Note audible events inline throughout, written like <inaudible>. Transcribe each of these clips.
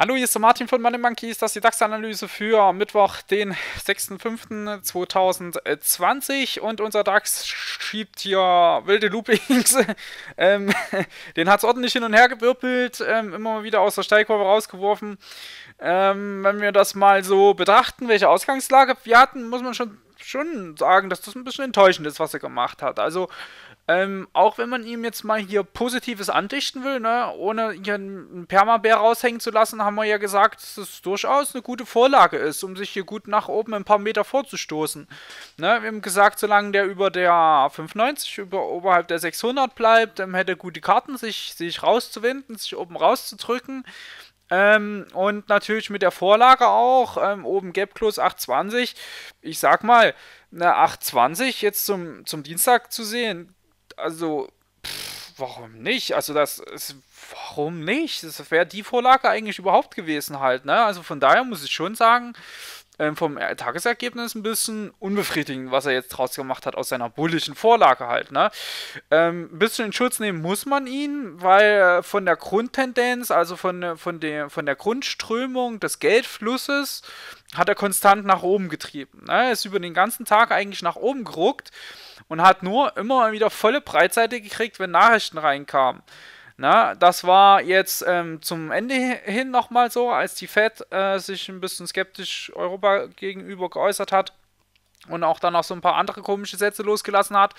Hallo, hier ist der Martin von Money Monkeys. Das ist die DAX-Analyse für Mittwoch, den 6.5.2020. Und unser DAX schiebt hier wilde Loopings. <laughs> ähm, <laughs> den hat es ordentlich hin und her gewirbelt, ähm, immer wieder aus der Steilkurve rausgeworfen. Ähm, wenn wir das mal so betrachten, welche Ausgangslage wir hatten, muss man schon schon sagen, dass das ein bisschen enttäuschend ist, was er gemacht hat. Also, ähm, auch wenn man ihm jetzt mal hier Positives andichten will, ne, ohne hier einen Permabär raushängen zu lassen, haben wir ja gesagt, dass es durchaus eine gute Vorlage ist, um sich hier gut nach oben ein paar Meter vorzustoßen. Ne, wir haben gesagt, solange der über der 590, über, oberhalb der 600 bleibt, dann hätte er gute Karten, sich, sich rauszuwinden, sich oben rauszudrücken. Ähm, und natürlich mit der Vorlage auch, ähm, oben Gapclose 820. Ich sag mal, eine 820 jetzt zum, zum Dienstag zu sehen, also, pff, warum nicht? Also, das ist, warum nicht? Das wäre die Vorlage eigentlich überhaupt gewesen halt, ne? Also, von daher muss ich schon sagen, ähm, vom Tagesergebnis ein bisschen unbefriedigend, was er jetzt draus gemacht hat aus seiner bullischen Vorlage halt. Ne? Ähm, ein bisschen in Schutz nehmen muss man ihn, weil von der Grundtendenz, also von, von, der, von der Grundströmung des Geldflusses, hat er konstant nach oben getrieben. Ne? Er ist über den ganzen Tag eigentlich nach oben geruckt und hat nur immer wieder volle Breitseite gekriegt, wenn Nachrichten reinkamen. Na, das war jetzt ähm, zum Ende hin nochmal so, als die Fed äh, sich ein bisschen skeptisch Europa gegenüber geäußert hat und auch dann noch so ein paar andere komische Sätze losgelassen hat.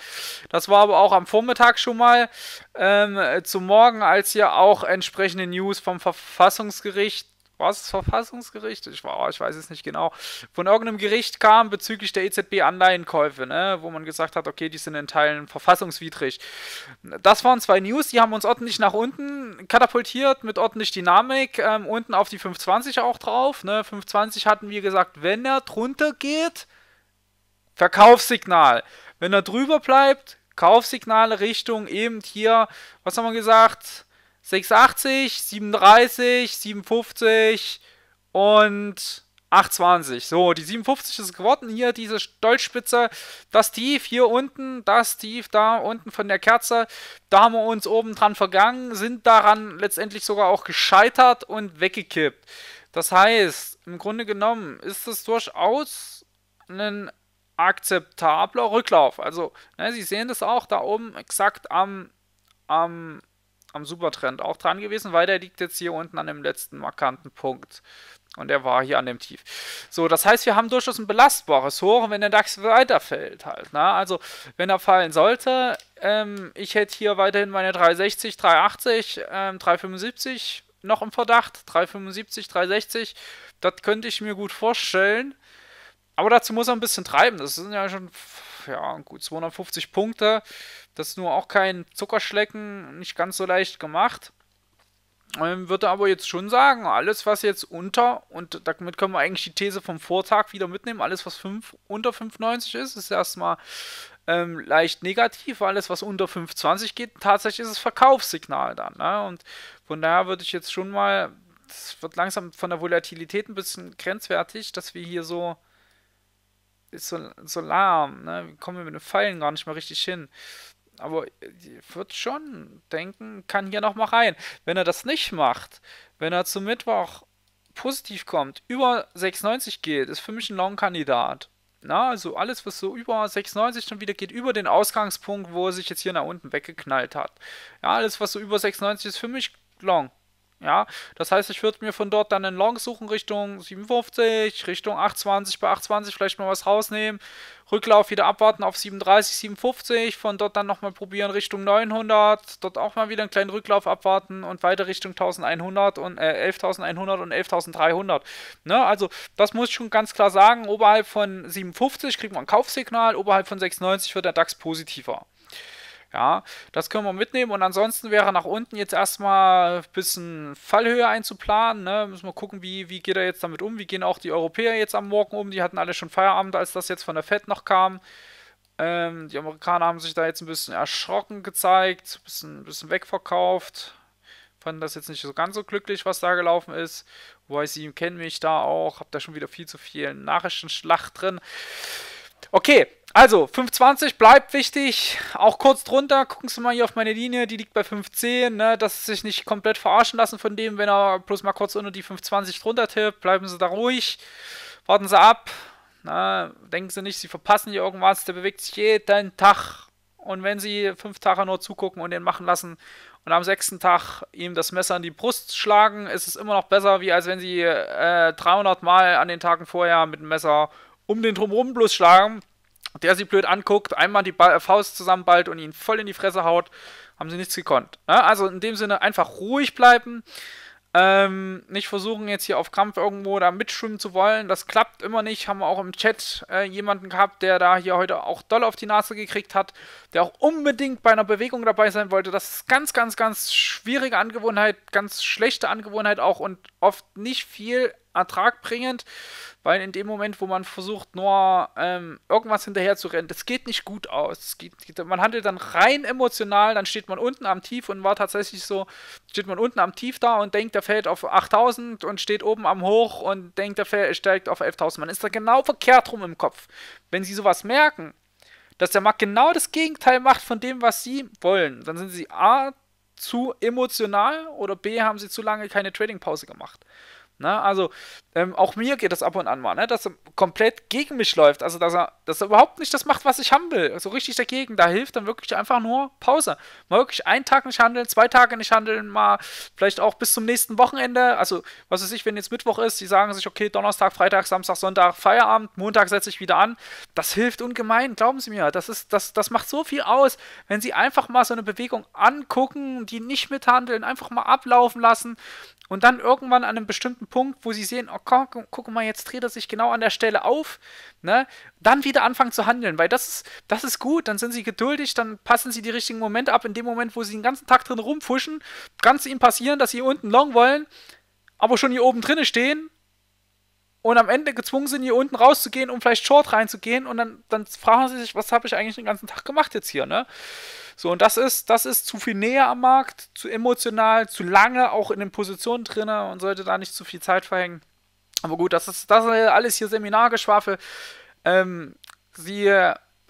Das war aber auch am Vormittag schon mal ähm, äh, zum Morgen, als hier auch entsprechende News vom Verfassungsgericht war es das Verfassungsgericht? Ich, war, ich weiß es nicht genau. Von irgendeinem Gericht kam bezüglich der EZB-Anleihenkäufe, ne? wo man gesagt hat, okay, die sind in Teilen verfassungswidrig. Das waren zwei News, die haben uns ordentlich nach unten katapultiert mit ordentlich Dynamik. Ähm, unten auf die 520 auch drauf. Ne? 520 hatten wir gesagt, wenn er drunter geht, Verkaufssignal. Wenn er drüber bleibt, Kaufsignale Richtung eben hier, was haben wir gesagt? 680, 37, 57 und 820. So, die 57 ist geworden. Hier diese Stolzspitze. Das Tief hier unten, das Tief da unten von der Kerze. Da haben wir uns oben dran vergangen, sind daran letztendlich sogar auch gescheitert und weggekippt. Das heißt, im Grunde genommen ist es durchaus ein akzeptabler Rücklauf. Also, ne, Sie sehen das auch da oben exakt am, am am Supertrend auch dran gewesen, weil der liegt jetzt hier unten an dem letzten markanten Punkt. Und der war hier an dem Tief. So, das heißt, wir haben durchaus ein belastbares Hoch, wenn der DAX weiterfällt halt. Ne? Also, wenn er fallen sollte, ähm, ich hätte hier weiterhin meine 360, 380, ähm, 375 noch im Verdacht. 375, 360, das könnte ich mir gut vorstellen. Aber dazu muss er ein bisschen treiben. Das sind ja schon ja, gut 250 Punkte. Das ist nur auch kein Zuckerschlecken, nicht ganz so leicht gemacht. Ähm, würde aber jetzt schon sagen, alles was jetzt unter, und damit können wir eigentlich die These vom Vortag wieder mitnehmen, alles was 5, unter 5,90 ist, ist erstmal ähm, leicht negativ. Alles was unter 5,20 geht, tatsächlich ist es Verkaufssignal dann. Ne? Und von daher würde ich jetzt schon mal, es wird langsam von der Volatilität ein bisschen grenzwertig, dass wir hier so ist so, so lahm, ne? Wir kommen mit den Pfeilen gar nicht mehr richtig hin. Aber ich würde schon denken, kann hier nochmal rein. Wenn er das nicht macht, wenn er zum Mittwoch positiv kommt, über 6,90 geht, ist für mich ein Long-Kandidat. Na, also alles, was so über 6,90 schon wieder geht, über den Ausgangspunkt, wo er sich jetzt hier nach unten weggeknallt hat. Ja, alles, was so über 6,90 ist, für mich long. Ja, das heißt, ich würde mir von dort dann einen Long suchen Richtung 57, Richtung 820, bei 820 vielleicht mal was rausnehmen. Rücklauf wieder abwarten auf 37, 57, von dort dann nochmal probieren Richtung 900, dort auch mal wieder einen kleinen Rücklauf abwarten und weiter Richtung 1100 und äh, 11.100 und 11.300. Ne? Also das muss ich schon ganz klar sagen, oberhalb von 57 kriegt man ein Kaufsignal, oberhalb von 96 wird der DAX positiver. Ja, das können wir mitnehmen. Und ansonsten wäre nach unten jetzt erstmal ein bisschen Fallhöhe einzuplanen. Ne? Müssen wir gucken, wie, wie geht er jetzt damit um. Wie gehen auch die Europäer jetzt am Morgen um? Die hatten alle schon Feierabend, als das jetzt von der FED noch kam. Ähm, die Amerikaner haben sich da jetzt ein bisschen erschrocken gezeigt, ein bisschen, ein bisschen wegverkauft. Fanden das jetzt nicht so ganz so glücklich, was da gelaufen ist. Wobei sie kennen mich da auch. Hab da schon wieder viel zu viel Nachrichtenschlacht drin. Okay, also, 5,20 bleibt wichtig. Auch kurz drunter, gucken Sie mal hier auf meine Linie, die liegt bei 5,10. Ne? Dass Sie sich nicht komplett verarschen lassen von dem, wenn er bloß mal kurz unter die 5,20 drunter tippt. Bleiben Sie da ruhig. Warten Sie ab. Na, denken Sie nicht, Sie verpassen hier irgendwas. Der bewegt sich jeden Tag. Und wenn Sie fünf Tage nur zugucken und den machen lassen und am sechsten Tag ihm das Messer in die Brust schlagen, ist es immer noch besser, wie als wenn Sie äh, 300 Mal an den Tagen vorher mit dem Messer um den drumherum bloß schlagen der sie blöd anguckt, einmal die ba Faust zusammenballt und ihn voll in die Fresse haut, haben sie nichts gekonnt. Ja, also in dem Sinne einfach ruhig bleiben. Ähm, nicht versuchen, jetzt hier auf Kampf irgendwo da mitschwimmen zu wollen. Das klappt immer nicht. Haben wir auch im Chat äh, jemanden gehabt, der da hier heute auch doll auf die Nase gekriegt hat, der auch unbedingt bei einer Bewegung dabei sein wollte. Das ist ganz, ganz, ganz schwierige Angewohnheit, ganz schlechte Angewohnheit auch und oft nicht viel ertragbringend, weil in dem Moment, wo man versucht, nur ähm, irgendwas hinterherzurennen, das geht nicht gut aus. Geht, man handelt dann rein emotional, dann steht man unten am Tief und war tatsächlich so, steht man unten am Tief da und denkt, der fällt auf 8000 und steht oben am Hoch und denkt, der fällt, steigt auf 11.000. Man ist da genau verkehrt rum im Kopf. Wenn sie sowas merken, dass der Markt genau das Gegenteil macht von dem, was sie wollen, dann sind sie A, zu emotional oder B, haben sie zu lange keine Trading-Pause gemacht. Na, ne? also ähm, auch mir geht das ab und an mal, ne? dass er komplett gegen mich läuft. Also, dass er, dass er überhaupt nicht das macht, was ich haben will. So also richtig dagegen. Da hilft dann wirklich einfach nur Pause. Mal wirklich einen Tag nicht handeln, zwei Tage nicht handeln, mal vielleicht auch bis zum nächsten Wochenende. Also, was weiß ich, wenn jetzt Mittwoch ist, die sagen sich, okay, Donnerstag, Freitag, Samstag, Sonntag, Feierabend, Montag setze ich wieder an. Das hilft ungemein, glauben Sie mir. Das, ist, das, das macht so viel aus, wenn Sie einfach mal so eine Bewegung angucken, die nicht mithandeln, einfach mal ablaufen lassen und dann irgendwann an einem bestimmten Punkt, wo Sie sehen, okay, Oh, komm, guck mal, jetzt dreht er sich genau an der Stelle auf, ne? Dann wieder anfangen zu handeln, weil das ist, das ist gut, dann sind sie geduldig, dann passen sie die richtigen Momente ab, in dem Moment, wo sie den ganzen Tag drin rumfuschen, kann es ihnen passieren, dass sie hier unten long wollen, aber schon hier oben drinne stehen und am Ende gezwungen sind, hier unten rauszugehen, um vielleicht Short reinzugehen und dann, dann fragen sie sich, was habe ich eigentlich den ganzen Tag gemacht jetzt hier, ne? So, und das ist, das ist zu viel näher am Markt, zu emotional, zu lange auch in den Positionen drin und sollte da nicht zu viel Zeit verhängen. Aber gut, das ist, das ist alles hier Seminargeschwafel. Ähm, sie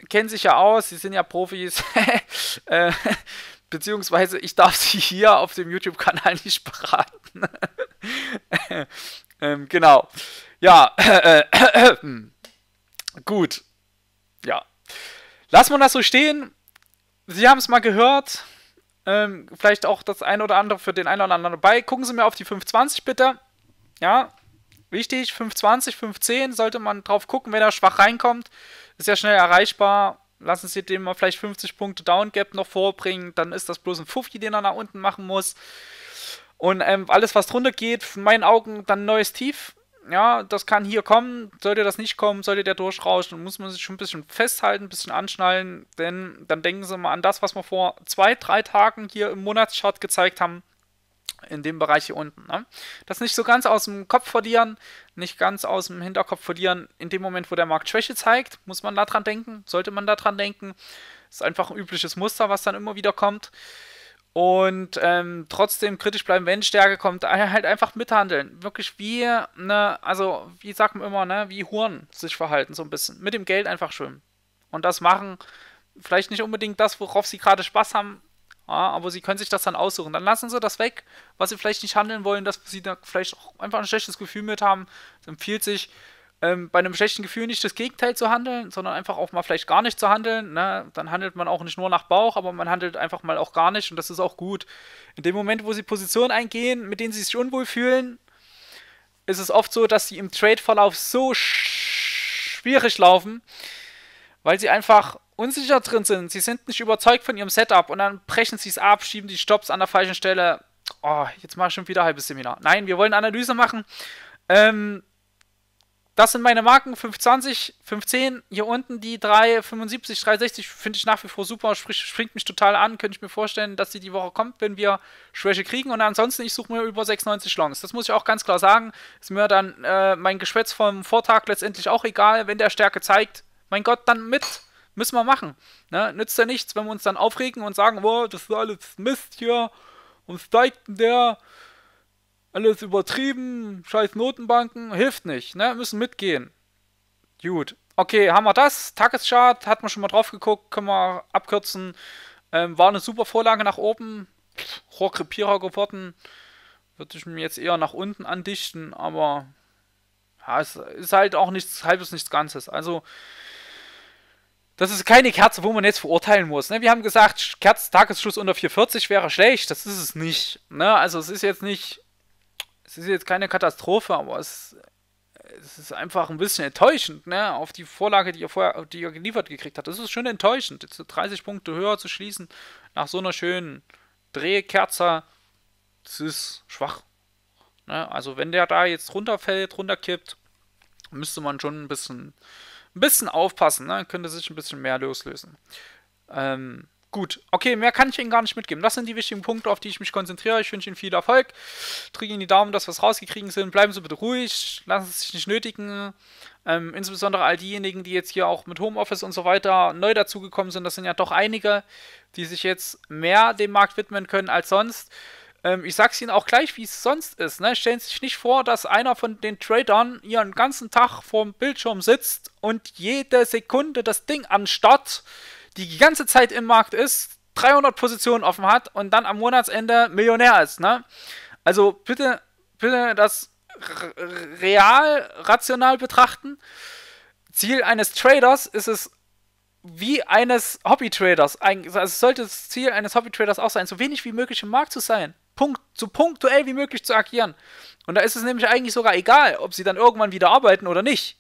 kennen sich ja aus, sie sind ja Profis. äh, beziehungsweise ich darf sie hier auf dem YouTube-Kanal nicht beraten. ähm, genau. Ja, äh, äh, gut. Ja. Lassen wir das so stehen. Sie haben es mal gehört. Ähm, vielleicht auch das ein oder andere für den einen oder anderen dabei. Gucken Sie mir auf die 520 bitte. Ja, wichtig. 5,20, 5,10 sollte man drauf gucken, wenn er schwach reinkommt. Ist ja schnell erreichbar. Lassen Sie dem mal vielleicht 50 Punkte Down Gap noch vorbringen. Dann ist das bloß ein Fuffi, den er nach unten machen muss. Und ähm, alles, was drunter geht, in meinen Augen dann ein neues Tief. Ja, das kann hier kommen. Sollte das nicht kommen, sollte der durchrauschen, dann muss man sich schon ein bisschen festhalten, ein bisschen anschnallen. Denn dann denken Sie mal an das, was wir vor zwei, drei Tagen hier im Monatschart gezeigt haben in dem Bereich hier unten. Ne? Das nicht so ganz aus dem Kopf verlieren, nicht ganz aus dem Hinterkopf verlieren. In dem Moment, wo der Markt Schwäche zeigt, muss man daran denken, sollte man daran denken. ist einfach ein übliches Muster, was dann immer wieder kommt. Und ähm, trotzdem kritisch bleiben, wenn Stärke kommt, äh, halt einfach mithandeln. Wirklich wie, ne, also wie sagt man immer, ne, wie Huren sich verhalten, so ein bisschen. Mit dem Geld einfach schwimmen. Und das machen. Vielleicht nicht unbedingt das, worauf sie gerade Spaß haben, ja, ah, aber sie können sich das dann aussuchen. Dann lassen sie das weg, was sie vielleicht nicht handeln wollen, dass sie da vielleicht auch einfach ein schlechtes Gefühl mit haben. Es empfiehlt sich, ähm, bei einem schlechten Gefühl nicht das Gegenteil zu handeln, sondern einfach auch mal vielleicht gar nicht zu handeln. Ne? Dann handelt man auch nicht nur nach Bauch, aber man handelt einfach mal auch gar nicht und das ist auch gut. In dem Moment, wo sie Positionen eingehen, mit denen sie sich unwohl fühlen, ist es oft so, dass sie im Trade-Verlauf so schwierig laufen, weil sie einfach unsicher drin sind, sie sind nicht überzeugt von ihrem Setup und dann brechen sie es ab, schieben die Stops an der falschen Stelle. Oh, jetzt mache ich schon wieder ein halbes Seminar. Nein, wir wollen Analyse machen. Ähm, das sind meine Marken 520, 510. Hier unten die 375, 360 finde ich nach wie vor super. Sprich, springt mich total an. Könnte ich mir vorstellen, dass sie die Woche kommt, wenn wir Schwäche kriegen. Und ansonsten, ich suche mir über 690 Longs. Das muss ich auch ganz klar sagen. Ist mir dann äh, mein Geschwätz vom Vortag letztendlich auch egal. Wenn der Stärke zeigt, mein Gott, dann mit müssen wir machen. Ne? Nützt ja nichts, wenn wir uns dann aufregen und sagen, boah, das ist alles Mist hier, und steigt der, alles übertrieben, scheiß Notenbanken, hilft nicht, ne? Müssen mitgehen. Gut. Okay, haben wir das. Tageschart, hat man schon mal drauf geguckt, können wir abkürzen. Ähm, war eine super Vorlage nach oben. Rohrkrepierer geworden. Würde ich mir jetzt eher nach unten andichten, aber ja, es ist halt auch nichts halbes, nichts Ganzes. Also das ist keine Kerze, wo man jetzt verurteilen muss. Ne? Wir haben gesagt, Kerz, Tagesschluss unter 440 wäre schlecht. Das ist es nicht. Ne? Also es ist jetzt nicht. Es ist jetzt keine Katastrophe, aber es, es ist einfach ein bisschen enttäuschend, ne? Auf die Vorlage, die ihr vorher, die ihr geliefert gekriegt habt. Das ist schon enttäuschend, jetzt 30 Punkte höher zu schließen nach so einer schönen Drehkerze. Das ist schwach. Ne? Also wenn der da jetzt runterfällt, runterkippt, müsste man schon ein bisschen ein bisschen aufpassen, ne? könnte sich ein bisschen mehr loslösen. Ähm, gut, okay, mehr kann ich Ihnen gar nicht mitgeben. Das sind die wichtigen Punkte, auf die ich mich konzentriere. Ich wünsche Ihnen viel Erfolg. Drücke Ihnen die Daumen, dass wir es rausgekriegen sind. Bleiben Sie bitte ruhig, lassen Sie sich nicht nötigen. Ähm, insbesondere all diejenigen, die jetzt hier auch mit Homeoffice und so weiter neu dazugekommen sind. Das sind ja doch einige, die sich jetzt mehr dem Markt widmen können als sonst. Ähm, ich sag's Ihnen auch gleich, wie es sonst ist. Ne? Stellen Sie sich nicht vor, dass einer von den Tradern ihren ganzen Tag vorm Bildschirm sitzt und jede Sekunde das Ding anstatt, die ganze Zeit im Markt ist, 300 Positionen offen hat und dann am Monatsende Millionär ist. Ne? Also bitte, bitte das real, rational betrachten. Ziel eines Traders ist es, wie eines Hobby-Traders. Also sollte das Ziel eines Hobby-Traders auch sein, so wenig wie möglich im Markt zu sein. Punkt, so punktuell wie möglich zu agieren. Und da ist es nämlich eigentlich sogar egal, ob sie dann irgendwann wieder arbeiten oder nicht.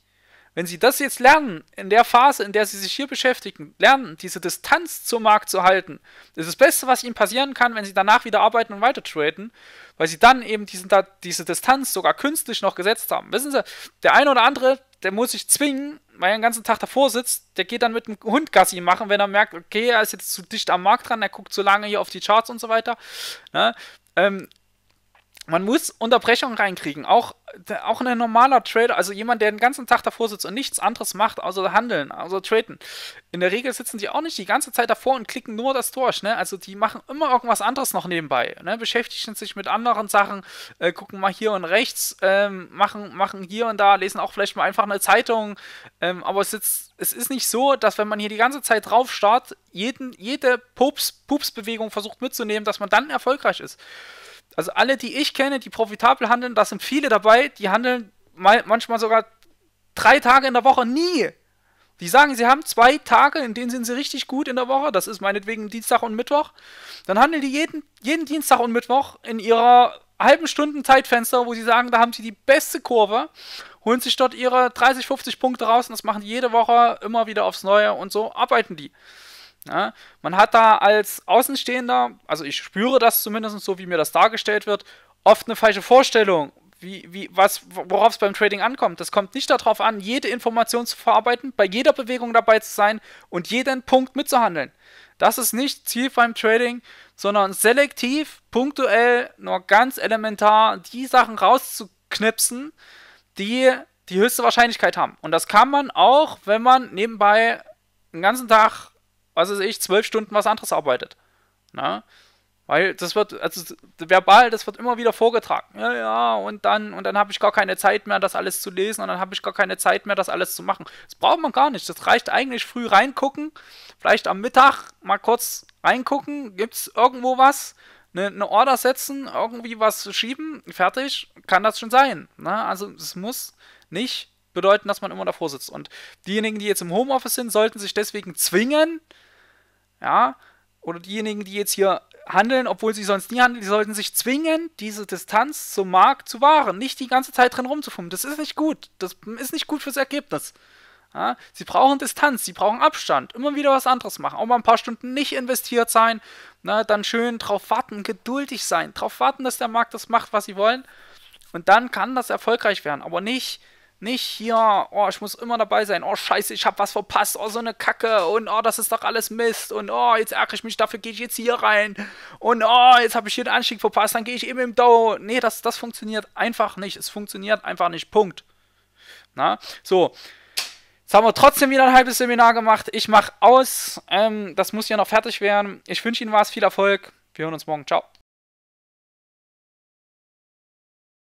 Wenn sie das jetzt lernen, in der Phase, in der sie sich hier beschäftigen, lernen, diese Distanz zum Markt zu halten, das ist das Beste, was ihnen passieren kann, wenn sie danach wieder arbeiten und weiter traden, weil sie dann eben diesen, diese Distanz sogar künstlich noch gesetzt haben. Wissen Sie, der eine oder andere, der muss sich zwingen, weil er den ganzen Tag davor sitzt, der geht dann mit dem Hund Gassi machen, wenn er merkt, okay, er ist jetzt zu dicht am Markt dran, er guckt zu lange hier auf die Charts und so weiter. Ne? Ähm, man muss Unterbrechungen reinkriegen. Auch, auch ein normaler Trader, also jemand, der den ganzen Tag davor sitzt und nichts anderes macht, außer handeln, außer traden. In der Regel sitzen die auch nicht die ganze Zeit davor und klicken nur das durch. Ne? Also die machen immer irgendwas anderes noch nebenbei. Ne? Beschäftigen sich mit anderen Sachen, äh, gucken mal hier und rechts, ähm, machen, machen hier und da, lesen auch vielleicht mal einfach eine Zeitung. Ähm, aber es, sitzt, es ist nicht so, dass wenn man hier die ganze Zeit drauf startet, jeden, jede Pups, Pups-Bewegung versucht mitzunehmen, dass man dann erfolgreich ist. Also alle, die ich kenne, die profitabel handeln, da sind viele dabei, die handeln manchmal sogar drei Tage in der Woche nie. Die sagen, sie haben zwei Tage, in denen sind sie richtig gut in der Woche. Das ist meinetwegen Dienstag und Mittwoch. Dann handeln die jeden, jeden Dienstag und Mittwoch in ihrer halben Stunden Zeitfenster, wo sie sagen, da haben sie die beste Kurve, holen sich dort ihre 30, 50 Punkte raus und das machen die jede Woche immer wieder aufs Neue und so arbeiten die. Ja, ne? man hat da als Außenstehender, also ich spüre das zumindest so, wie mir das dargestellt wird, oft eine falsche Vorstellung, wie, wie, worauf es beim Trading ankommt. Das kommt nicht darauf an, jede Information zu verarbeiten, bei jeder Bewegung dabei zu sein und jeden Punkt mitzuhandeln. Das ist nicht Ziel beim Trading, sondern selektiv, punktuell, nur ganz elementar die Sachen rauszuknipsen, die die höchste Wahrscheinlichkeit haben. Und das kann man auch, wenn man nebenbei den ganzen Tag was weiß ich, zwölf Stunden was anderes arbeitet. Na? Ne? Weil das wird, also verbal, das wird immer wieder vorgetragen. Ja, ja, und dann, und dann habe ich gar keine Zeit mehr, das alles zu lesen, und dann habe ich gar keine Zeit mehr, das alles zu machen. Das braucht man gar nicht. Das reicht eigentlich früh reingucken, vielleicht am Mittag mal kurz reingucken, gibt es irgendwo was, eine, eine, Order setzen, irgendwie was schieben, fertig, kann das schon sein. Ne? Also es muss nicht bedeuten, dass man immer davor sitzt. Und diejenigen, die jetzt im Homeoffice sind, sollten sich deswegen zwingen, ja, oder diejenigen, die jetzt hier handeln, obwohl sie sonst nie handeln, die sollten sich zwingen, diese Distanz zum Markt zu wahren, nicht die ganze Zeit drin rumzufummen. Das ist nicht gut. Das ist nicht gut fürs Ergebnis. Ja, sie brauchen Distanz, sie brauchen Abstand, immer wieder was anderes machen, auch mal ein paar Stunden nicht investiert sein, na, ne, dann schön drauf warten, geduldig sein, drauf warten, dass der Markt das macht, was sie wollen. Und dann kann das erfolgreich werden, aber nicht nicht hier, oh, ich muss immer dabei sein. Oh, scheiße, ich hab was verpasst. Oh, so eine Kacke. Und oh, das ist doch alles Mist. Und oh, jetzt ärgere ich mich, dafür gehe ich jetzt hier rein. Und oh, jetzt habe ich hier den Anstieg verpasst, dann gehe ich eben im Dow. Nee, das, das funktioniert einfach nicht. Es funktioniert einfach nicht. Punkt. Na, so. Jetzt haben wir trotzdem wieder ein halbes Seminar gemacht. Ich mache aus. Ähm, das muss ja noch fertig werden. Ich wünsche Ihnen was. Viel Erfolg. Wir hören uns morgen. Ciao.